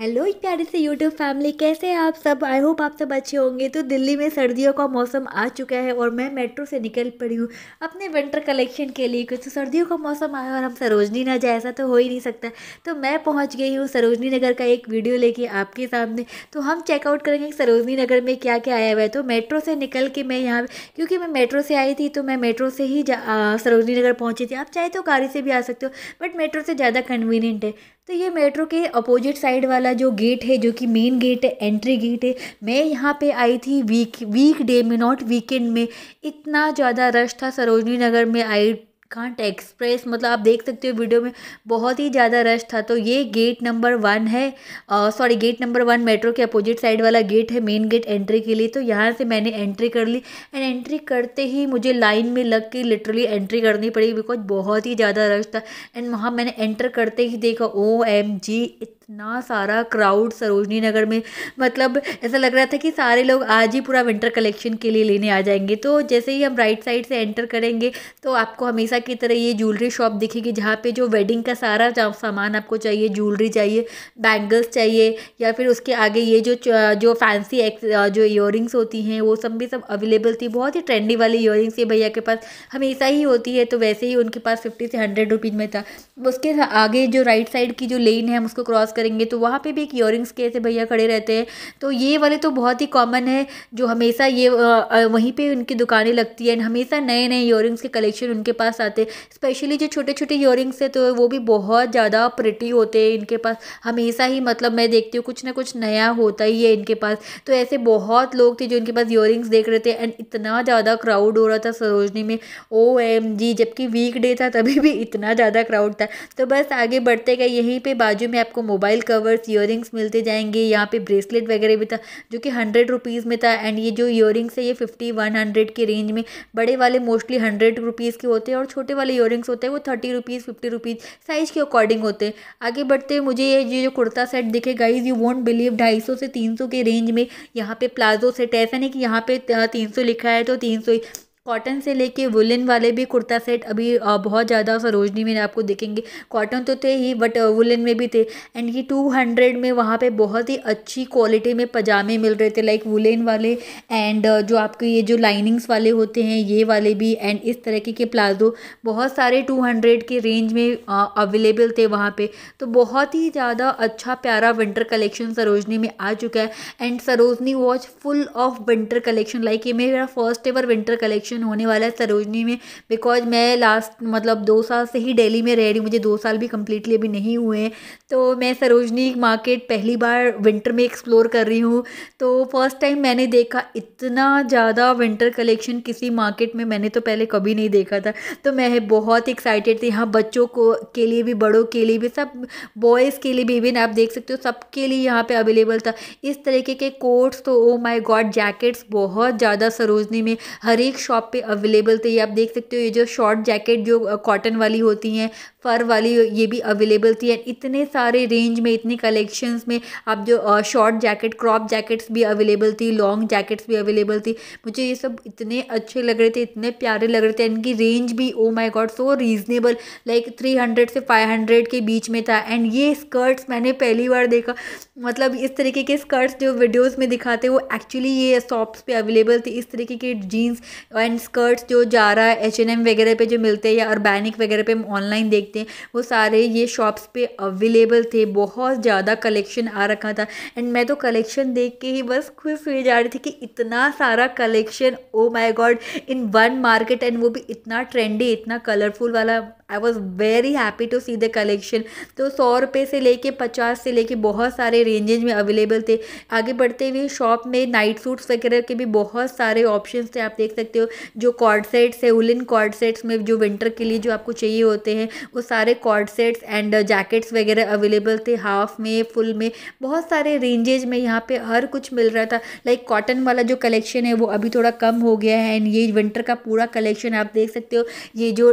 hello प्यारे से YouTube family कैसे हैं आप सब आई होप आप सब अच्छे होंगे तो दिल्ली में सर्दियों का मौसम आ चुका है और मैं मेट्रो से निकल पड़ी हूँ अपने विंटर कलेक्शन के लिए कुछ तो सर्दियों का मौसम आया और हम सरोजनी ना जाए ऐसा तो हो ही नहीं सकता तो मैं पहुँच गई हूँ सरोजनी नगर का एक वीडियो लेके आपके सामने तो हम चेकआउट करेंगे सरोजनी नगर में क्या क्या आया हुआ है तो मेट्रो से निकल के मैं यहाँ क्योंकि मैं मेट्रो से आई थी तो मैं मेट्रो से ही सरोजनी नगर पहुँची थी आप चाहे तो गाड़ी से भी आ सकते हो बट मेट्रो से ज़्यादा कन्वीनियंट है तो ये मेट्रो के अपोजिट साइड वाला वाला जो गेट है जो कि मेन गेट है एंट्री गेट है मैं यहाँ पे आई थी वीक वीक डे में नॉट वीकेंड में इतना ज़्यादा रश था सरोजनी नगर में आई कांट एक्सप्रेस मतलब आप देख सकते हो वीडियो में बहुत ही ज़्यादा रश था तो ये गेट नंबर वन है sorry gate number one metro के अपोजिट साइड वाला गेट है मेन गेट एंट्री के लिए तो यहाँ से मैंने एंट्री कर ली एंड एंट्री करते ही मुझे लाइन में लग के लिटरली एंट्री करनी पड़ी बिकॉज बहुत ही ज़्यादा रश था एंड वहाँ मैंने एंटर करते ही देखा ओ एम जी इतना सारा क्राउड सरोजनी नगर में मतलब ऐसा लग रहा था कि सारे लोग आज ही पूरा विंटर कलेक्शन के लिए लेने आ जाएंगे तो जैसे ही हम राइट साइड से एंटर करेंगे तो आपको हमेशा की तरह ये ज्वेलरी शॉप दिखेगी जहाँ पे जो वेडिंग का सारा सामान आपको चाहिए ज्वेलरी चाहिए बैंगल्स चाहिए या फिर उसके आगे ये जो जो फैंसी जो इयर होती हैं वो सब भी सब अवेलेबल थी बहुत ही ट्रेंडी वाली इयर ये भैया के पास हमेशा ही होती है तो वैसे ही उनके पास फिफ्टी से हंड्रेड रुपीज़ में था उसके आगे जो राइट साइड की जो लेन है हम उसको क्रॉस करेंगे तो वहाँ पर भी एक इयर के ऐसे भैया खड़े रहते हैं तो ये वाले तो बहुत ही कॉमन है जो हमेशा ये वहीं पर उनकी दुकानें लगती है एंड हमेशा नए नए इयर के कलेक्शन उनके पास जाते स्पेशली जो छोटे छोटे ईयरिंग्स है तो वो भी बहुत ज़्यादा प्रिटी होते हैं इनके पास हमेशा ही मतलब मैं देखती हूँ कुछ ना कुछ नया होता ही है इनके पास तो ऐसे बहुत लोग थे जो इनके पास इयरिंग्स देख रहे थे एंड इतना ज़्यादा क्राउड हो रहा था सरोजनी में ओ एम जी जबकि वीकडे था तभी भी इतना ज़्यादा क्राउड था तो बस आगे बढ़ते गए यहीं पर बाजू में आपको मोबाइल कवर्स इयरिंग्स मिलते जाएंगे यहाँ पे ब्रेसलेट वगैरह भी था जो कि हंड्रेड रुपीज़ में था एंड ये जो इयरिंग्स है ये फिफ्टी वन हंड्रेड की रेंज में बड़े वाले मोस्टली हंड्रेड रुपीज़ के होते हैं और छोटे वाले इयर होते हैं वो thirty rupees fifty rupees size के अकॉर्डिंग होते हैं आगे बढ़ते हैं मुझे ये जो जो कुर्ता सेट दिखे गाइज यू वॉन्ट बिलीव ढाई सौ से तीन सौ के रेंज में यहाँ पे प्लाजो सेट ऐसा नहीं कि यहाँ पे तीन सौ लिखा है तो तीन सौ कॉटन से लेके वुलन वाले भी कुर्ता सेट अभी बहुत ज़्यादा सरोजनी में आपको दिखेंगे कॉटन तो थे ही बट वुलन में भी थे एंड ये टू हंड्रेड में वहाँ पे बहुत ही अच्छी क्वालिटी में पजामे मिल रहे थे लाइक वुलन वाले एंड जो आपके ये जो लाइनिंग्स वाले होते हैं ये वाले भी एंड इस तरह के, के प्लाजो बहुत सारे टू हंड्रेड के रेंज में अवेलेबल थे वहाँ पर तो बहुत ही ज़्यादा अच्छा प्यारा विंटर कलेक्शन सरोजनी में आ चुका है and Sarojini watch full of winter collection like ये मेरा first ever winter collection session होने वाला है सरोजनी में बिकॉज मैं लास्ट मतलब दो साल से ही डेली में रह रही हूँ मुझे दो साल भी कम्प्लीटली अभी नहीं हुए तो मैं सरोजनी मार्केट पहली बार विंटर में एक्सप्लोर कर रही हूँ तो फर्स्ट टाइम मैंने देखा इतना ज़्यादा विंटर कलेक्शन किसी मार्केट में मैंने तो पहले कभी नहीं देखा था तो मैं बहुत एक्साइटेड थी यहाँ बच्चों को के लिए भी बड़ों के लिए भी सब बॉयज़ के लिए भी इवन आप देख सकते हो सबके लिए यहाँ पे अवेलेबल था इस तरीके के कोट्स तो ओ माय गॉड जैकेट्स बहुत ज़्यादा सरोजनी में हर एक शॉप शॉप पे अवेलेबल थे ये आप देख सकते हो ये जो शॉर्ट जैकेट जो कॉटन वाली होती हैं फर वाली ये भी अवेलेबल थी एंड इतने सारे रेंज में इतने कलेक्शंस में आप जो शॉर्ट जैकेट क्रॉप जैकेट्स भी अवेलेबल थी लॉन्ग जैकेट्स भी अवेलेबल थी मुझे ये सब इतने अच्छे लग रहे थे इतने प्यारे लग रहे थे इनकी रेंज भी oh my god so reasonable like three hundred से फाइव हंड्रेड के बीच में था एंड ये स्कर्ट्स मैंने पहली बार देखा मतलब इस तरीके के स्कर्ट्स जो वीडियोज़ में दिखाते वो एक्चुअली ये शॉप्स पर अवेलेबल थी इस तरीके के जीन्स एंड एंड स्कर्ट्स जो जा रहा है एच एन एम वगैरह पे जो मिलते हैं या अर्बैनिक वगैरह पे हम ऑनलाइन देखते हैं वो सारे ये शॉप्स पे अवेलेबल थे बहुत ज़्यादा कलेक्शन आ रखा था एंड मैं तो कलेक्शन देख के ही बस खुश हुई जा रही थी कि इतना सारा collection oh my god in one market and वो भी इतना ट्रेंडी इतना कलरफुल वाला I was very happy to see the collection तो सौ रुपये से लेके पचास से लेके बहुत सारे रेंजेज में अवेलेबल थे आगे बढ़ते हुए शॉप में नाइट सूट्स वगैरह के भी बहुत सारे ऑप्शंस थे आप देख सकते हो जो कॉर्ड सेट्स है उलिन कॉर्ड सेट्स में जो विंटर के लिए जो आपको चाहिए होते हैं वो सारे कॉर्ड सेट्स एंड जैकेट्स वगैरह अवेलेबल थे हाफ में फुल में बहुत सारे रेंजेज में यहाँ पे हर कुछ मिल रहा था लाइक कॉटन वाला जो कलेक्शन है वो अभी थोड़ा कम हो गया है एंड ये विंटर का पूरा कलेक्शन आप देख सकते हो ये जो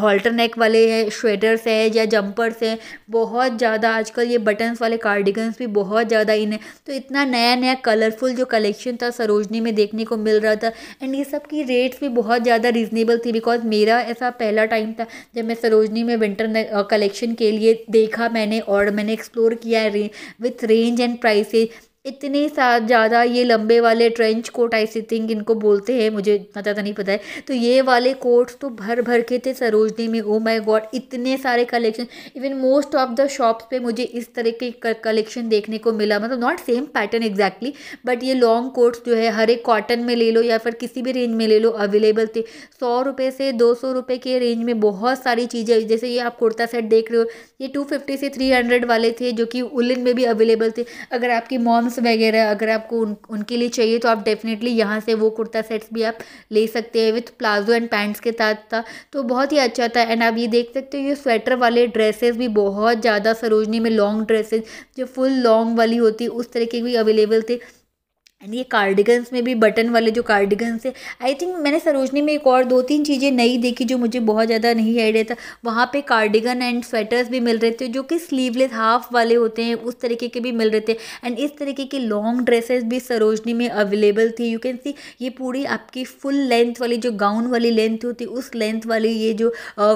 हॉल्टर uh, नेक वाले हैं श्वेटर्स है या जंपर्स हैं बहुत ज़्यादा आजकल ये बटन्स वाले कार्डिगन्स भी बहुत ज़्यादा इन है तो इतना नया नया कलरफुल जो कलेक्शन था सरोजनी में देखने को मिल रहा था एंड ये सब की रेट रेट्स भी बहुत ज़्यादा रिजनेबल थी बिकॉज मेरा ऐसा पहला टाइम था जब मैं सरोजनी में विंटर कलेक्शन के लिए देखा मैंने और मैंने एक्सप्लोर किया है विथ रेंज एंड प्राइसेज इतने ज़्यादा ये लंबे वाले trench coat I see think इनको बोलते हैं मुझे इतना ज़्यादा नहीं पता है तो ये वाले कोट्स तो भर भर के थे सरोजनी में ओ माय गॉड इतने सारे collection even most of the shops पे मुझे इस तरह के कलेक्शन देखने को मिला मतलब not same pattern exactly but ये लॉन्ग कोट्स जो है हर एक कॉटन में ले लो या फिर किसी भी रेंज में ले लो अवेलेबल थे सौ रुपये से दो सौ रुपये के रेंज में बहुत सारी चीज़ें जैसे ये आप कुर्ता सेट देख रहे हो ये टू फिफ्टी से थ्री हंड्रेड वाले थे जो कि उलिन में भी अवेलेबल थे अगर आपकी मॉम्स टॉप्स वगैरह अगर आपको उन उनके लिए चाहिए तो आप डेफिनेटली यहाँ से वो कुर्ता सेट्स भी आप ले सकते हैं विथ प्लाजो एंड पैंट्स के साथ था तो बहुत ही अच्छा था एंड आप ये देख सकते हो ये स्वेटर वाले ड्रेसेस भी बहुत ज़्यादा सरोजनी में लॉन्ग ड्रेसेस जो फुल लॉन्ग वाली होती उस तरह के भी अवेलेबल थे एंड ये कार्डिगन्स में भी बटन वाले जो कार्डिगन्स है आई थिंक मैंने सरोजनी में एक और दो तीन चीज़ें नई देखी जो मुझे बहुत ज़्यादा नहीं आइडिया था वहाँ पे कार्डिगन एंड स्वेटर्स भी मिल रहे थे जो कि स्लीवलेस हाफ वाले होते हैं उस तरीके के भी मिल रहे थे एंड इस तरीके की लॉन्ग ड्रेसेस भी सरोजनी में अवेलेबल थी यू कैन सी ये पूरी आपकी फुल लेंथ वाली जो गाउन वाली लेंथ होती उस लेंथ वाली ये जो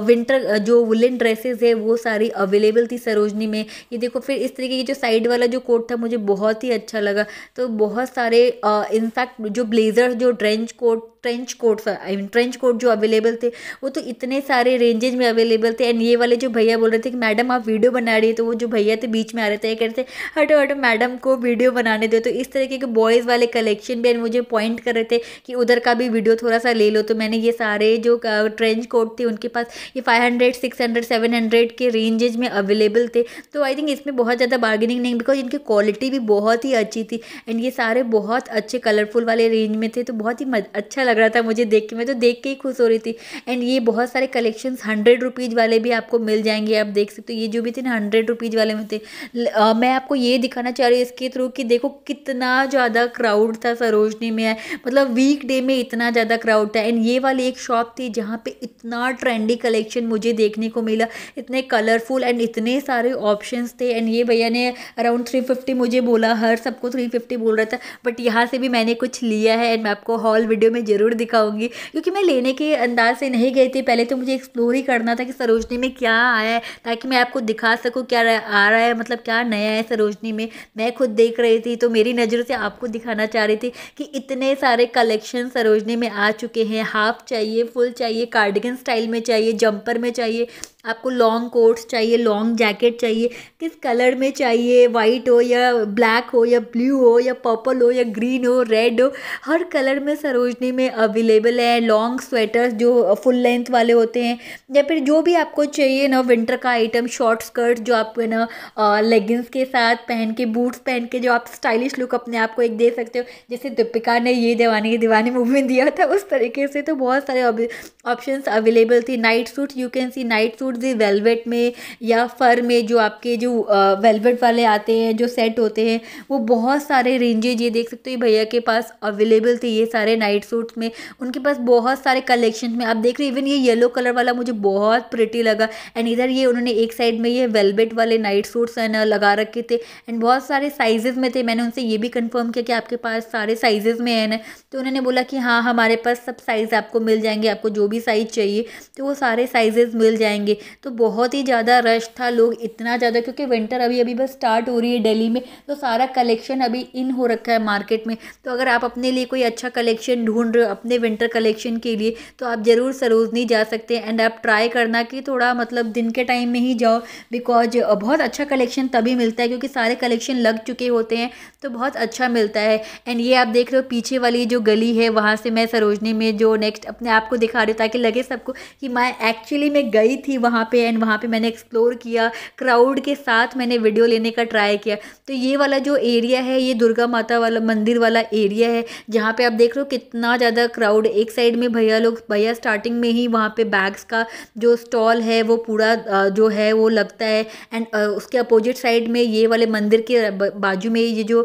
विंटर जो वुलन ड्रेसेज है वो सारी अवेलेबल थी सरोजनी में ये देखो फिर इस तरीके की जो साइड वाला जो कोट था मुझे बहुत ही अच्छा लगा तो बहुत सारे सारे इनफैक्ट uh, जो ब्लेजर जो trench coat trench coat I mean trench coat जो अवेलेबल थे वो तो इतने सारे रेंजेज में अवेलेबल थे एंड ये वाले जो भैया बोल रहे थे कि मैडम आप वीडियो बना रही है तो वो जो भैया थे बीच में आ रहे थे ये कह रहे थे हटो हटो मैडम को वीडियो बनाने दो तो इस तरीके के बॉयज़ वाले कलेक्शन भी एंड मुझे पॉइंट कर रहे थे कि उधर का भी वीडियो थोड़ा सा ले लो तो मैंने ये सारे जो ट्रेंच कोट थे उनके पास ये five hundred six hundred seven hundred के रेंजेज में अवेलेबल थे तो आई थिंक इसमें बहुत ज़्यादा बार्गेनिंग नहीं बिकॉज इनकी क्वालिटी भी बहुत ही अच्छी थी एंड ये सारे बहुत बहुत अच्छे कलरफुल वाले रेंज में थे तो बहुत ही अच्छा लग रहा था मुझे देख के मैं तो देख के ही खुश हो रही थी एंड ये बहुत सारे कलेक्शन हंड्रेड रुपीज़ वाले भी आपको मिल जाएंगे आप देख सकते हो ये जो भी थे ना हंड्रेड रुपीज़ वाले में थे आ, मैं आपको ये दिखाना चाह रही हूँ इसके थ्रू कि देखो कितना ज़्यादा क्राउड था सरोजनी में मतलब वीक डे में इतना ज़्यादा क्राउड था एंड ये वाली एक शॉप थी जहाँ पर इतना ट्रेंडी कलेक्शन मुझे देखने को मिला इतने कलरफुल एंड इतने सारे ऑप्शन थे एंड ये भैया ने अराउंड थ्री फिफ्टी मुझे बोला हर सबको थ्री फिफ्टी बोल रहा था बट बट यहाँ से भी मैंने कुछ लिया है एंड मैं आपको हॉल वीडियो में ज़रूर दिखाऊंगी क्योंकि मैं लेने के अंदाज से नहीं गई थी पहले तो मुझे एक्सप्लोर ही करना था कि सरोजनी में क्या आया है ताकि मैं आपको दिखा सकूँ क्या आ रहा है मतलब क्या नया है सरोजनी में मैं खुद देख रही थी तो मेरी नज़रों से आपको दिखाना चाह रही थी कि इतने सारे कलेक्शन सरोजनी में आ चुके हैं हाफ चाहिए फुल चाहिए कार्डिगन स्टाइल में चाहिए जंपर में चाहिए आपको लॉन्ग कोट्स चाहिए लॉन्ग जैकेट चाहिए किस कलर में चाहिए वाइट हो या ब्लैक हो या ब्लू हो या पर्पल हो या या ग्रीन हो रेड हो हर कलर में सरोजनी में अवेलेबल है लॉन्ग स्वेटर्स जो फुल लेंथ वाले होते हैं या फिर जो भी आपको चाहिए ना विंटर का आइटम शॉर्ट स्कर्ट जो आप है ना लेगिंग्स के साथ पहन के बूट्स पहन के जो आप स्टाइलिश लुक अपने आप को एक दे सकते हो जैसे दीपिका ने ये दीवानी दीवानी मूवी में दिया था उस तरीके से तो बहुत सारे ऑप्शंस अवेलेबल थे night suit you can see night suit the velvet में या फर में जो आपके जो वेलवेट वाले आते हैं जो सेट होते हैं वो बहुत सारे रेंजेज ये देख सकते हो भैया के पास अवेलेबल थे ये सारे नाइट सूट्स में उनके पास बहुत सारे कलेक्शन में आप देख रहे इवन ये येलो कलर वाला मुझे बहुत प्रिटी लगा एंड इधर ये उन्होंने एक साइड में ये वेलबेट वाले नाइट सूट्स है ना लगा रखे थे एंड बहुत सारे साइजेज़ में थे मैंने उनसे ये भी कन्फर्म किया कि आपके पास सारे साइजेज़ में है ना तो उन्होंने बोला कि हाँ हमारे पास सब साइज़ आपको मिल जाएंगे आपको जो भी साइज़ चाहिए तो वो सारे साइजेज़ मिल जाएंगे तो बहुत ही ज़्यादा रश था लोग इतना ज़्यादा क्योंकि विंटर अभी अभी बस स्टार्ट हो रही है दिल्ली में तो सारा कलेक्शन अभी इन हो रखा है मार्केट मार्केट में तो अगर आप अपने लिए कोई अच्छा कलेक्शन ढूंढ रहे हो अपने विंटर कलेक्शन के लिए तो आप ज़रूर सरोजनी जा सकते हैं एंड आप ट्राई करना कि थोड़ा मतलब दिन के टाइम में ही जाओ बिकॉज बहुत अच्छा कलेक्शन तभी मिलता है क्योंकि सारे कलेक्शन लग चुके होते हैं तो बहुत अच्छा मिलता है एंड ये आप देख रहे हो पीछे वाली जो गली है वहाँ से मैं सरोजनी में जो नेक्स्ट अपने आप को दिखा रही हूँ ताकि लगे सबको कि मैं एक्चुअली मैं गई थी वहाँ पर एंड वहाँ पर मैंने एक्सप्लोर किया क्राउड के साथ मैंने वीडियो लेने का ट्राई किया तो ये वाला जो एरिया है ये दुर्गा माता वाला मंदिर वाला एरिया है जहाँ पे आप देख रहे हो कितना ज़्यादा क्राउड एक साइड में भैया लोग भैया स्टार्टिंग में ही वहाँ पे बैग्स का जो स्टॉल है वो पूरा जो है वो लगता है एंड उसके अपोजिट साइड में ये वाले मंदिर के बाजू में ये जो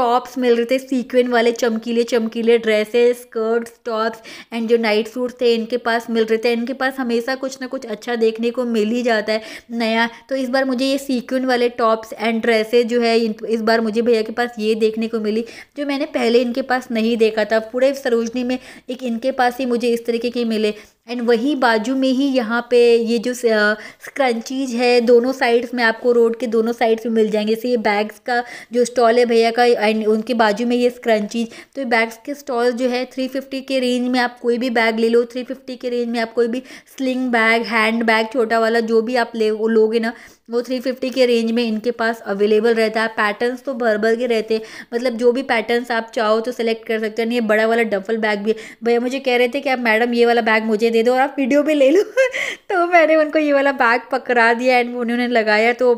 टॉप्स मिल रहे थे सीक्वेन वाले चमकीले चमकीले ड्रेसेस स्कर्ट्स टॉप्स एंड जो नाइट सूट थे इनके पास मिल रहे थे इनके पास हमेशा कुछ ना कुछ अच्छा देखने को मिल ही जाता है नया तो इस बार मुझे ये सीक्वेन वाले टॉप्स एंड ड्रेसेज जो है इस बार मुझे भैया के पास ये देखने को मिली जो मैंने पहले इनके पास नहीं देखा था पूरे सरोजनी में एक इनके पास ही मुझे इस तरीके की मिले एंड वही बाजू में ही यहाँ पे ये जो स्क्रंचीज है दोनों साइड्स में आपको रोड के दोनों साइड्स में मिल जाएंगे जैसे ये बैग्स का जो स्टॉल है भैया का एंड उनके बाजू में ये स्क्रंचीज तो ये बैग्स के स्टॉल जो है थ्री फिफ्टी के रेंज में आप कोई भी बैग ले लो थ्री फिफ्टी के रेंज में आप कोई भी स्लिंग बैग हैंड बैग छोटा वाला जो भी आप ले लोगे ना वो थ्री फिफ्टी के रेंज में इनके पास अवेलेबल रहता है पैटर्न्स तो भर भर के रहते हैं मतलब जो भी पैटर्न्स आप चाहो तो सेलेक्ट कर सकते हैं ये बड़ा वाला डफल बैग भी भैया मुझे कह रहे थे कि आप मैडम ये वाला बैग मुझे दे दे दो और आप वीडियो भी ले लो तो मैंने उनको ये वाला बैग पकड़ा दिया एंड उन्होंने लगाया तो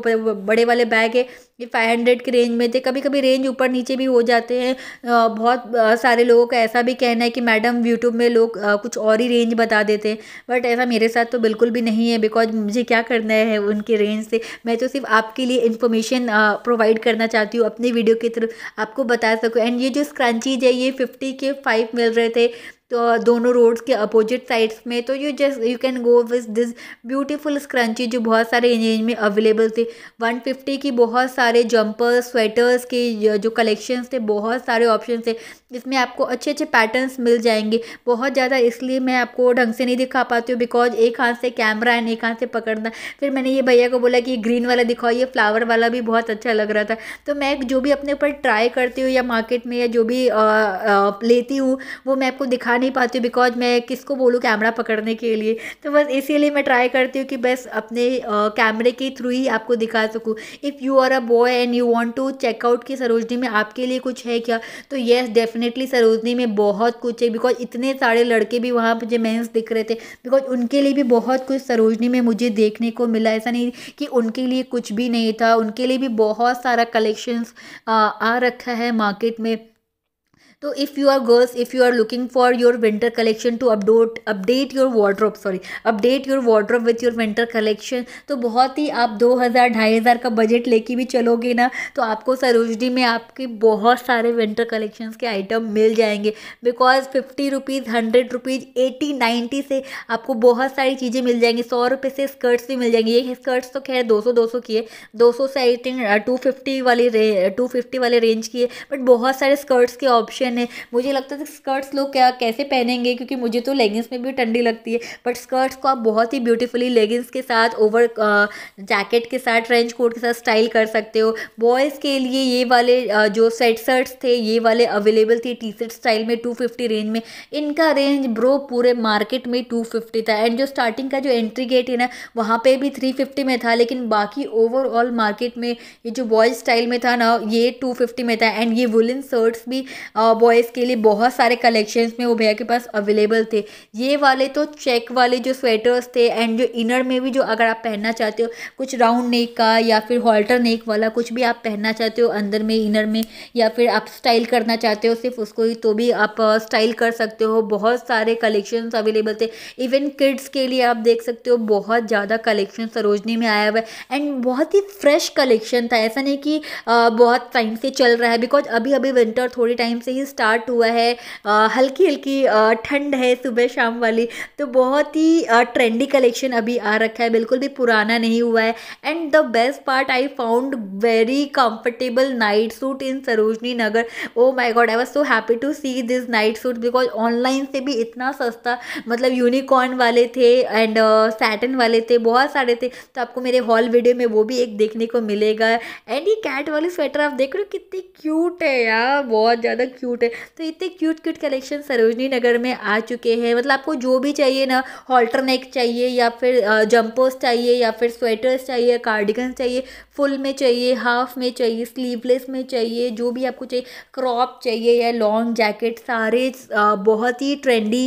बड़े वाले बैग है ये फाइव हंड्रेड की रेंज में थे कभी कभी रेंज ऊपर नीचे भी हो जाते हैं बहुत सारे लोगों का ऐसा भी कहना है कि मैडम यूट्यूब में लोग कुछ और ही रेंज बता देते हैं बट ऐसा मेरे साथ तो बिल्कुल भी नहीं है बिकॉज मुझे क्या करना है उनके रेंज से मैं तो सिर्फ आपके लिए इन्फॉर्मेशन प्रोवाइड करना चाहती हूँ अपनी वीडियो के थ्रू आपको बता सकूँ एंड ये जो स्क्रंचीज है ये फिफ्टी के फाइव मिल रहे थे तो दोनों रोड्स के अपोजिट साइड्स में तो you just you can go with this beautiful scrunchie जो बहुत सारे रेंज में अवेलेबल थे 150 की बहुत सारे जंपर्स स्वेटर्स के जो कलेक्शंस थे बहुत सारे ऑप्शन थे इसमें आपको अच्छे अच्छे पैटर्न्स मिल जाएंगे बहुत ज़्यादा इसलिए मैं आपको ढंग से नहीं दिखा पाती हूँ बिकॉज एक हाथ से कैमरा एंड एक हाथ से पकड़ना फिर मैंने ये भैया को बोला कि ग्रीन वाला दिखाओ ये फ्लावर वाला भी बहुत अच्छा लग रहा था तो मैं जो भी अपने ऊपर ट्राई करती हूँ या मार्केट में या जो भी आ, आ, लेती हूँ वो मैं आपको दिखा नहीं पाती हूँ बिकॉज मैं किसको बोलूँ कैमरा पकड़ने के लिए तो बस इसीलिए मैं ट्राई करती हूँ कि बस अपने कैमरे के थ्रू ही आपको दिखा सकूँ if you are a boy and you want to check out की सरोजनी में आपके लिए कुछ है क्या तो येस डेफिनेटली सरोजनी में बहुत कुछ है बिकॉज इतने सारे लड़के भी वहाँ मुझे मेन्स दिख रहे थे बिकॉज उनके लिए भी बहुत कुछ सरोजनी में मुझे देखने को मिला ऐसा नहीं कि उनके लिए कुछ भी नहीं था उनके लिए भी बहुत सारा कलेक्शंस आ, आ रखा है मार्केट में तो if you are girls if you are looking for your winter collection to update update your wardrobe sorry update your wardrobe with your winter collection तो बहुत ही आप दो हज़ार ढाई हज़ार का बजट लेके भी चलोगे ना तो आपको सरोजनी में आपके बहुत सारे विंटर कलेक्शन के आइटम मिल जाएंगे because fifty rupees hundred rupees eighty ninety से आपको बहुत सारी चीज़ें मिल जाएंगी सौ रुपये से स्कर्ट्स भी मिल जाएंगी ये स्कर्ट्स तो खैर दो सौ दो सौ की है दो सौ से आई थिंक टू फिफ्टी वाली टू फिफ्टी वाले रेंज की है बट बहुत सारे स्कर्ट्स के ऑप्शन है मुझे लगता था स्कर्ट्स लोग क्या कैसे पहनेंगे क्योंकि मुझे तो लेगिंग्स में भी ठंडी लगती है बट स्कर्ट्स को आप बहुत ही ब्यूटीफुली लेगिंग्स के साथ ओवर जैकेट के साथ ट्रेंच कोट के साथ स्टाइल कर सकते हो बॉयज़ के लिए ये वाले जो सेट शर्ट्स थे ये वाले अवेलेबल थे टी शर्ट स्टाइल में टू फिफ्टी रेंज में इनका रेंज ब्रो पूरे मार्केट में टू फिफ्टी था एंड जो स्टार्टिंग का जो एंट्री गेट है ना वहाँ पर भी थ्री फिफ्टी में था लेकिन बाकी ओवरऑल मार्केट में ये जो बॉयज स्टाइल में था ना ये टू फिफ्टी में था एंड ये वुलन शर्ट्स भी बॉयज़ के लिए बहुत सारे कलेक्शंस में वो भैया के पास अवेलेबल थे ये वाले तो चेक वाले जो स्वेटर्स थे एंड जो इनर में भी जो अगर आप पहनना चाहते हो कुछ राउंड नेक का या फिर हॉल्टर नेक वाला कुछ भी आप पहनना चाहते हो अंदर में इनर में या फिर आप स्टाइल करना चाहते हो सिर्फ उसको ही तो भी आप स्टाइल कर सकते हो बहुत सारे कलेक्शंस अवेलेबल थे इवन किड्स के लिए आप देख सकते हो बहुत ज़्यादा कलेक्शन सरोजनी में आया हुआ है एंड बहुत ही फ्रेश कलेक्शन था ऐसा नहीं कि बहुत टाइम से चल रहा है बिकॉज अभी अभी विंटर थोड़े टाइम से ही स्टार्ट हुआ है हल्की हल्की ठंड है सुबह शाम वाली तो बहुत ही ट्रेंडी कलेक्शन अभी आ रखा है बिल्कुल भी पुराना नहीं हुआ है and the best part I found very comfortable night suit in Sarojini Nagar oh my god I was so happy to see this night suit because online से भी इतना सस्ता मतलब यूनिकॉर्न वाले थे एंड सैटन uh, वाले थे बहुत सारे थे तो आपको मेरे हॉल वीडियो में वो भी एक देखने को मिलेगा एंड ये कैट वाली स्वेटर आप देख रहे हो कितनी क्यूट है यार बहुत ज़्यादा क्यूट हैं तो इतने cute cute collection Sarojini Nagar में आ चुके हैं मतलब आपको जो भी चाहिए ना हॉल्टर नेक चाहिए या फिर जंपर्स चाहिए या फिर स्वेटर्स चाहिए कार्डिगन चाहिए फुल में चाहिए हाफ में चाहिए स्लीवलेस में चाहिए जो भी आपको चाहिए क्रॉप चाहिए या लॉन्ग जैकेट सारे बहुत ही ट्रेंडी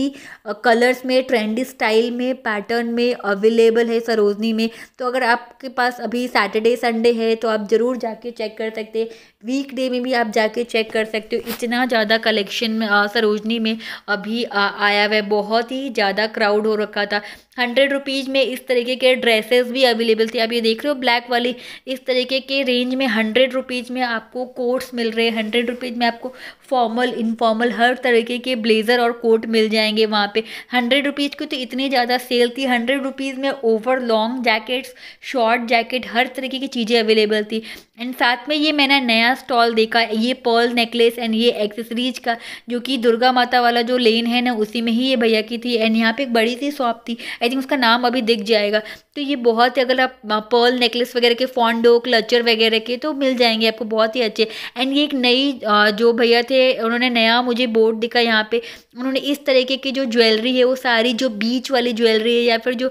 कलर्स में ट्रेंडी स्टाइल में पैटर्न में अवेलेबल है सरोजनी में तो अगर आपके पास अभी सैटरडे संडे है तो आप ज़रूर जाके चेक कर सकते हैं वीक डे में भी आप जाके चेक कर सकते हो इतना ज़्यादा कलेक्शन सरोजनी में अभी आया हुआ है बहुत ही ज़्यादा क्राउड हो रखा था हंड्रेड रुपीज़ में इस तरीके के ड्रेसेस भी अवेलेबल थे आप ये देख रहे हो ब्लैक वाली इस तरीके के रेंज में हंड्रेड रुपीज़ में आपको कोर्स मिल रहे हैं हंड्रेड रुपीज़ में आपको फॉर्मल इनफॉर्मल हर तरीके के ब्लेज़र और कोट मिल जाएंगे वहाँ पे हंड्रेड रुपीज़ की तो इतनी ज़्यादा सेल थी हंड्रेड रुपीज़ में over long jackets short jacket हर तरीके की चीज़ें अवेलेबल थी एंड साथ में ये मैंने नया स्टॉल देखा ये पर्ल नेकलेस एंड ये एक्सेसरीज का जो कि दुर्गा माता वाला जो लेन है ना उसी में ही ये भैया की थी एंड यहाँ पर एक बड़ी सी शॉप थी आई थिंक उसका नाम अभी दिख जाएगा तो ये बहुत ही अगर आप पर्ल नेकलेस वगैरह के फॉन्डो क्लचर वगैरह के तो मिल जाएंगे आपको बहुत ही अच्छे एंड ये एक नई जो भैया थे के उन्होंने नया मुझे बोर्ड दिखा यहाँ पे उन्होंने इस तरीके की जो ज्वेलरी है वो सारी जो बीच वाली ज्वेलरी है या फिर जो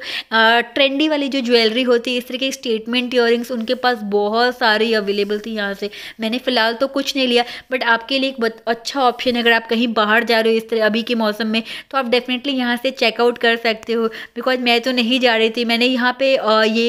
ट्रेंडी वाली जो ज्वेलरी होती है इस तरीके की स्टेटमेंट ईयरिंग्स उनके पास बहुत सारी अवेलेबल थी यहाँ से मैंने फ़िलहाल तो कुछ नहीं लिया बट आपके लिए एक अच्छा ऑप्शन है अगर आप कहीं बाहर जा रहे हो इस तरह अभी के मौसम में तो आप डेफिनेटली यहाँ से चेकआउट कर सकते हो बिकॉज मैं तो नहीं जा रही थी मैंने यहाँ पे ये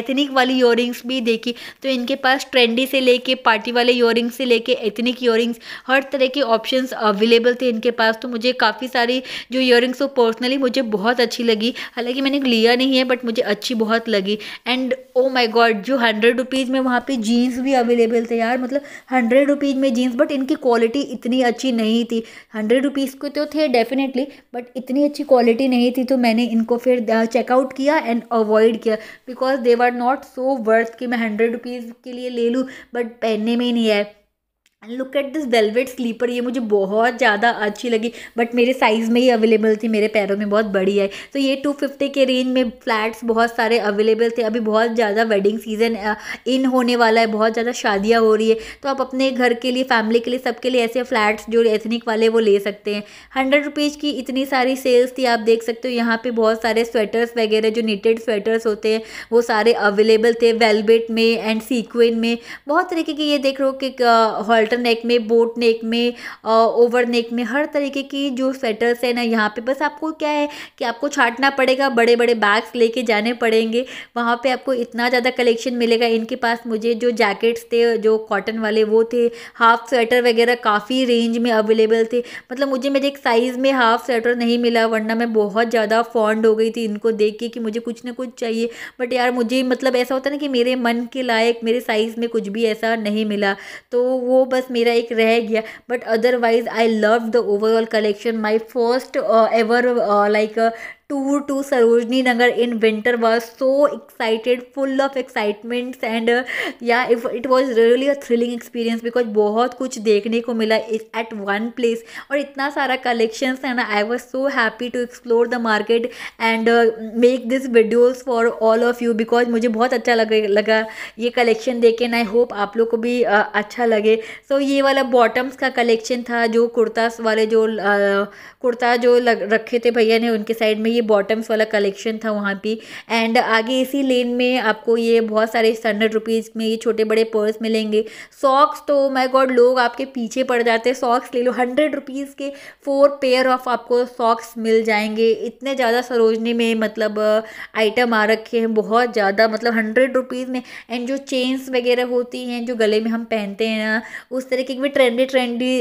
एथनिक वाली ईयरिंग्स भी देखी तो इनके पास ट्रेंडी से लेके पार्टी वाले ईयरिंग्स से लेके एथनिक ईयरिंग्स हर तरह के ऑप्शन अवेलेबल थे इनके पास तो मुझे काफ़ी सारी जो ईयरिंग्स वो पर्सनली मुझे बहुत अच्छी लगी हालांकि मैंने लिया नहीं है बट मुझे अच्छी बहुत लगी एंड ओ माई गॉड जो हंड्रेड रुपीज़ में वहाँ पे जीन्स भी अवेलेबल थे यार मतलब हंड्रेड रुपीज़ में जीन्स बट इनकी क्वालिटी इतनी अच्छी नहीं थी हंड्रेड रुपीज़ के तो थे डेफिनेटली बट इतनी अच्छी क्वालिटी नहीं थी तो मैंने इनको फिर चेकआउट किया एंड अवॉइड किया because they are not so worth कि मैं हंड्रेड रुपीज़ के लिए ले लूँ बट पहनने में ही नहीं आए and look at this velvet slipper ये मुझे बहुत ज़्यादा अच्छी लगी बट मेरे साइज़ में ही अवेलेबल थी मेरे पैरों में बहुत बड़ी है तो ये टू फिफ्टी के रेंज में फ्लैट्स बहुत सारे अवेलेबल थे अभी बहुत ज़्यादा वेडिंग सीज़न इन होने वाला है बहुत ज़्यादा शादियाँ हो रही है तो आप अपने घर के लिए फैमिली के लिए सबके लिए ऐसे फ्लैट्स जो एथनिक वाले वो ले सकते हैं हंड्रेड रुपीज़ की इतनी सारी सेल्स थी आप देख सकते हो यहाँ पर बहुत सारे स्वेटर्स वगैरह जो निटेड स्वेटर्स होते हैं वो सारे अवेलेबल थे वेलवेट में एंड सीक्वेन में बहुत तरीके के ये देख रहे हो कि हॉल बटर नेक में बोट नेक में ओवर नेक में हर तरीके की जो स्वेटर्स है ना यहाँ पे बस आपको क्या है कि आपको छाटना पड़ेगा बड़े बड़े बैग्स लेके जाने पड़ेंगे वहाँ पे आपको इतना ज़्यादा कलेक्शन मिलेगा इनके पास मुझे जो जैकेट्स थे जो कॉटन वाले वो थे हाफ़ स्वेटर वगैरह काफ़ी रेंज में अवेलेबल थे मतलब मुझे मेरे एक साइज़ में हाफ़ स्वेटर नहीं मिला वरना मैं बहुत ज़्यादा फॉन्ड हो गई थी इनको देख के कि मुझे कुछ ना कुछ चाहिए बट यार मुझे मतलब ऐसा होता ना कि मेरे मन के लायक मेरे साइज़ में कुछ भी ऐसा नहीं मिला तो वो बस बस मेरा एक रह गया but otherwise I love the overall collection my first ever like tour to Sarojini Nagar in winter was so excited full of excitements and या if it was really a thrilling experience because बहुत कुछ देखने को मिला एट वन प्लेस और इतना सारा collections and I was so happy to explore the market and make this videos for all of you because मुझे बहुत अच्छा लग, लगा ये कलेक्शन देखे एंड आई होप आप लोग को भी uh, अच्छा लगे सो so, ये वाला बॉटम्स का कलेक्शन था जो कुर्ता वाले जो uh, कुर्ता जो लग, रखे थे भैया ने उनके साइड में ये ये बॉटम्स वाला कलेक्शन था वहाँ पे एंड आगे इसी लेन में आपको ये बहुत सारे हंड्रेड रुपीज़ में ये छोटे बड़े पर्स मिलेंगे सॉक्स तो माय गॉड लोग आपके पीछे पड़ जाते हैं सॉक्स ले लो हंड्रेड रुपीज़ के फोर पेयर ऑफ आपको सॉक्स मिल जाएंगे इतने ज़्यादा सरोजनी में मतलब आइटम uh, आ रखे हैं बहुत ज़्यादा मतलब हंड्रेड रुपीज़ में एंड जो चेन्स वगैरह होती हैं जो गले में हम पहनते हैं ना उस तरह की भी ट्रेंडी ट्रेंडी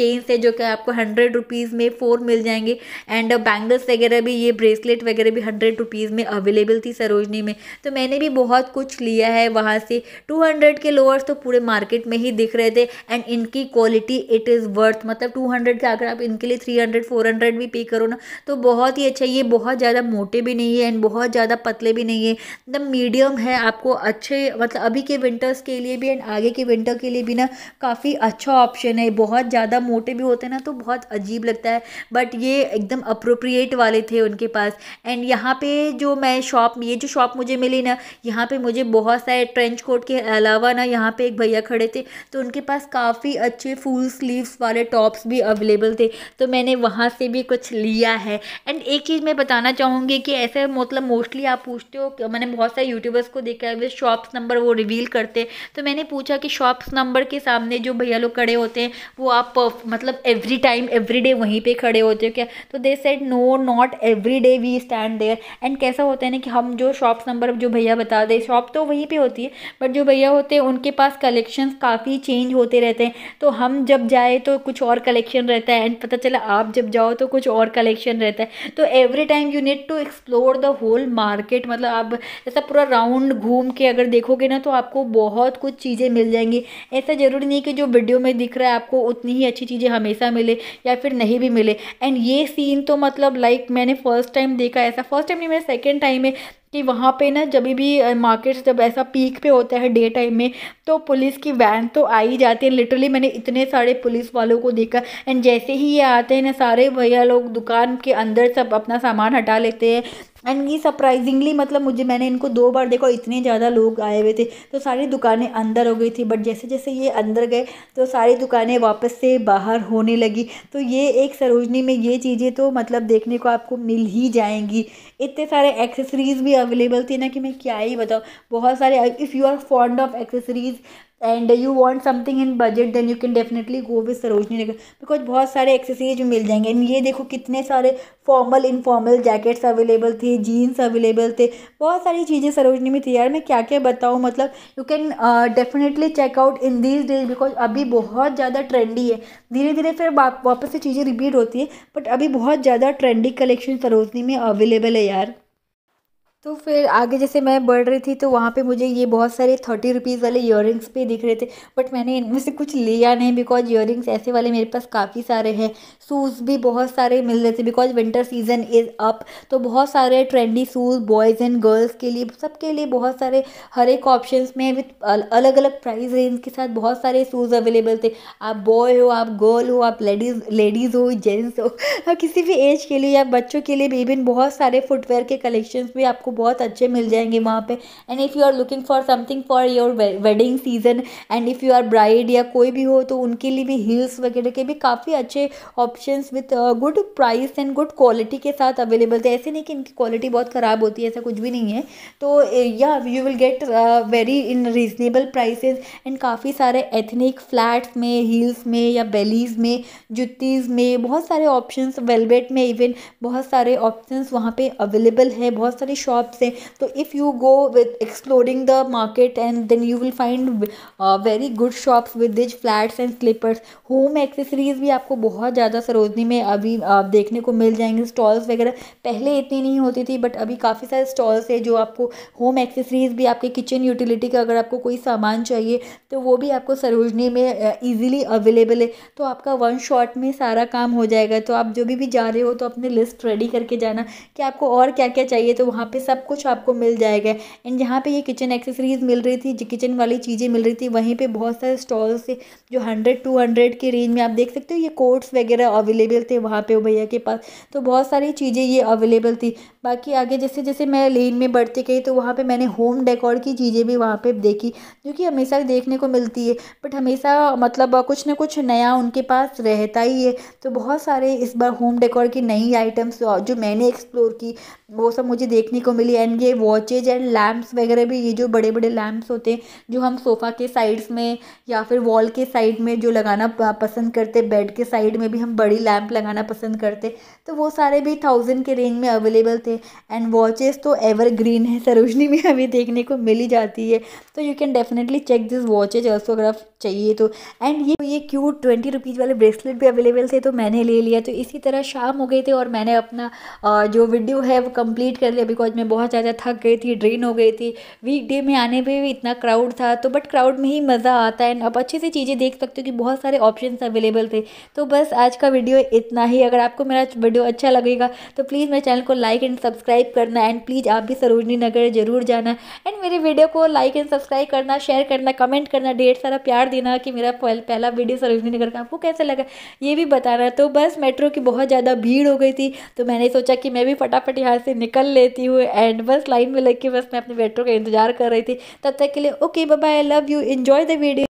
चेन्स है जो कि आपको हंड्रेड रुपीज़ में फ़ोर मिल जाएंगे एंड बैंगल्स वगैरह भी ये ब्रेसलेट वगैरह भी हंड्रेड रुपीज़ में अवेलेबल थी सरोजनी में तो मैंने भी बहुत कुछ लिया है वहाँ से टू हंड्रेड के लोअर्स तो पूरे मार्केट में ही दिख रहे थे एंड इनकी क्वालिटी इट इज़ वर्थ मतलब टू हंड्रेड का अगर आप इनके लिए थ्री हंड्रेड फोर हंड्रेड भी पे करो ना तो बहुत ही अच्छा ये बहुत ज़्यादा मोटे भी नहीं है एंड बहुत ज़्यादा पतले भी नहीं है एकदम मीडियम है आपको अच्छे मतलब अभी के विंटर्स के लिए भी एंड आगे के विंटर के लिए भी ना काफ़ी अच्छा ऑप्शन है बहुत ज़्यादा मोटे भी होते हैं ना तो बहुत अजीब लगता है बट ये एकदम अप्रोप्रिएट वाले थे उनके पास एंड यहाँ पे जो मैं शॉप ये जो शॉप मुझे मिली ना यहाँ पे मुझे बहुत सारे ट्रेंच कोट के अलावा ना यहाँ पे एक भैया खड़े थे तो उनके पास काफ़ी अच्छे फुल स्लीव्स वाले टॉप्स भी अवेलेबल थे तो मैंने वहाँ से भी कुछ लिया है एंड एक चीज़ मैं बताना चाहूँगी कि ऐसे मतलब मोस्टली आप पूछते हो मैंने बहुत सारे यूट्यूबर्स को देखा है वे शॉप्स नंबर वो रिवील करते तो मैंने पूछा कि शॉप्स नंबर के सामने जो भैया लोग खड़े होते हैं वो आप मतलब एवरी टाइम एवरी डे वहीं पर खड़े होते हो क्या तो they set no not every every day we stand there and कैसा होता है ना कि हम जो शॉप्स नंबर जो भैया बता दे शॉप तो वहीं पे होती है बट जो भैया होते हैं उनके पास कलेक्शंस काफ़ी चेंज होते रहते हैं तो हम जब जाए तो कुछ और कलेक्शन रहता है एंड पता चला आप जब जाओ तो कुछ और कलेक्शन रहता है तो every time you need to explore the whole market मतलब आप ऐसा पूरा राउंड घूम के अगर देखोगे ना तो आपको बहुत कुछ चीज़ें मिल जाएंगी ऐसा ज़रूरी नहीं कि जो वीडियो में दिख रहा है आपको उतनी ही अच्छी चीज़ें हमेशा मिले या फिर नहीं भी मिले एंड ये सीन तो मतलब लाइक like, मैंने फर्स्ट फर्स्ट टाइम देखा ऐसा फर्स्ट टाइम नहीं मेरा सेकेंड टाइम है कि वहाँ पे ना जब भी मार्केट्स जब ऐसा पीक पे होता है डे टाइम में तो पुलिस की वैन तो आ ही जाती है लिटरली मैंने इतने सारे पुलिस वालों को देखा एंड जैसे ही ये आते हैं ना सारे भैया लोग दुकान के अंदर सब अपना सामान हटा लेते हैं एंड ये सरप्राइजिंगली मतलब मुझे मैंने इनको दो बार देखा इतने ज़्यादा लोग आए हुए थे तो सारी दुकानें अंदर हो गई थी बट जैसे जैसे ये अंदर गए तो सारी दुकानें वापस से बाहर होने लगी तो ये एक सरोजनी में ये चीज़ें तो मतलब देखने को आपको मिल ही जाएंगी इतने सारे एक्सेसरीज़ भी अवेलेबल थी ना कि मैं क्या ही बताऊँ बहुत सारे if you are fond of accessories and you want something in budget then you can definitely go with Sarojini Nagar because बहुत सारे एक्सेसरीज मिल जाएंगे एंड ये देखो कितने सारे फॉर्मल इनफॉर्मल जैकेट्स अवेलेबल थे जीन्स अवेलेबल थे बहुत सारी चीज़ें सरोजनी में थी यार मैं क्या क्या बताऊँ मतलब you can definitely check out in these days because अभी बहुत ज़्यादा ट्रेंडी है धीरे धीरे फिर वापस से चीज़ें रिपीट होती है बट अभी बहुत ज़्यादा ट्रेंडी कलेक्शन सरोजनी में अवेलेबल है यार तो फिर आगे जैसे मैं बढ़ रही थी तो वहाँ पे मुझे ये बहुत सारे थर्टी रुपीज़ वाले इयर भी दिख रहे थे बट मैंने इनमें से कुछ लिया नहीं बिकॉज इयर ऐसे वाले मेरे पास काफ़ी सारे हैं शूज़ भी बहुत सारे मिल रहे थे because winter season is up तो बहुत सारे trendy shoes boys and girls के लिए सबके लिए बहुत सारे हर एक ऑप्शन में विथ अलग अलग प्राइस रेंज के साथ बहुत सारे शूज़ अवेलेबल थे आप बॉय हो आप गर्ल हो आप लेडीज़ लेडीज़ हो जेंट्स हो किसी भी एज के लिए या बच्चों के लिए भी इवन बहुत सारे फुटवेयर के कलेक्शंस भी आपको आपको बहुत अच्छे मिल जाएंगे वहाँ पे and if you are looking for something for your wedding season and if you are bride या कोई भी हो तो उनके लिए भी हील्स वगैरह के भी काफ़ी अच्छे option with good price and good quality के साथ अवेलेबल थे ऐसे नहीं कि इनकी क्वालिटी बहुत ख़राब होती है ऐसा कुछ भी नहीं है तो या you will get very in reasonable prices and काफ़ी सारे एथनिक फ्लैट्स में हील्स में या बेलीज़ में जुतीज़ में बहुत सारे ऑप्शन वेलवेट में इवन बहुत सारे ऑप्शन वहाँ पे अवेलेबल है बहुत सारी शॉप शॉप से तो if you go with exploring the market and then you will find very good shops with these flats and slippers home accessories भी आपको बहुत ज़्यादा सरोजनी में अभी आप uh, देखने को मिल जाएंगे स्टॉल्स वगैरह पहले इतनी नहीं होती थी बट अभी काफ़ी सारे स्टॉल्स है जो आपको होम एक्सेसरीज़ भी आपके किचन यूटिलिटी का अगर आपको कोई सामान चाहिए तो वो भी आपको सरोजनी में ईजिली uh, अवेलेबल है तो आपका वन शॉट में सारा काम हो जाएगा तो आप जो भी भी जा रहे हो तो अपने लिस्ट रेडी करके जाना कि आपको और क्या क्या चाहिए तो वहाँ पे सब कुछ आपको मिल जाएगा एंड जहाँ पे ये किचन एक्सेसरीज़ मिल रही थी किचन वाली चीज़ें मिल रही थी वहीं पे बहुत सारे स्टॉल्स थे जो हंड्रेड टू हंड्रेड के रेंज में आप देख सकते हो ये कोट्स वगैरह अवेलेबल थे वहाँ पे भैया के पास तो बहुत सारी चीज़ें ये अवेलेबल थी बाकी आगे जैसे जैसे मैं लेन में बढ़ती गई तो वहाँ पर मैंने होम डेकोर की चीज़ें भी वहाँ पर देखी जो कि हमेशा देखने को मिलती है बट हमेशा मतलब कुछ ना कुछ नया उनके पास रहता ही है तो बहुत सारे इस बार होम डेकोर की नई आइटम्स जो मैंने एक्सप्लोर की वो सब मुझे देखने को मिली एंड ये वॉचेज एंड लैम्प्स वगैरह भी ये जो बड़े बड़े लैम्प्स होते हैं जो हम सोफ़ा के साइड्स में या फिर वॉल के साइड में जो लगाना पसंद करते बेड के साइड में भी हम बड़ी लैम्प लगाना पसंद करते तो वो सारे भी थाउजेंड के रेंज में अवेलेबल थे एंड वॉचेस तो एवर ग्रीन है सरोजनी में हमें देखने को मिल ही जाती है तो you can definitely check this watches also अगर आप चाहिए तो एंड ये ये क्यूट ट्वेंटी रुपीज़ वाले ब्रेसलेट भी अवेलेबल थे तो मैंने ले लिया तो इसी तरह शाम हो गए थे और मैंने अपना जो वीडियो है वो कंप्लीट कर लिया बिकॉज मैं मैं बहुत ज़्यादा थक गई थी ड्रेन हो गई थी वीक डे में आने पर भी इतना क्राउड था तो बट क्राउड में ही मज़ा आता है आप अच्छे से चीज़ें देख सकते हो कि बहुत सारे ऑप्शन अवेलेबल थे तो बस आज का वीडियो इतना ही अगर आपको मेरा वीडियो अच्छा लगेगा तो प्लीज़ मेरे चैनल को लाइक एंड सब्सक्राइब करना एंड प्लीज़ आप भी सरोजनी नगर ज़रूर जाना एंड मेरे वीडियो को लाइक एंड सब्सक्राइब करना शेयर करना कमेंट करना ढेर सारा प्यार देना कि मेरा पहला वीडियो सरोजनी नगर का आपको कैसे लगा ये भी बताना तो बस मेट्रो की बहुत ज़्यादा भीड़ हो गई थी तो मैंने सोचा कि मैं भी फटाफट यहाँ से निकल लेती हूँ एंड बस लाइन में लग के बस मैं अपने मेट्रो का इंतजार कर रही थी तब तक के लिए okay bye love you enjoy the video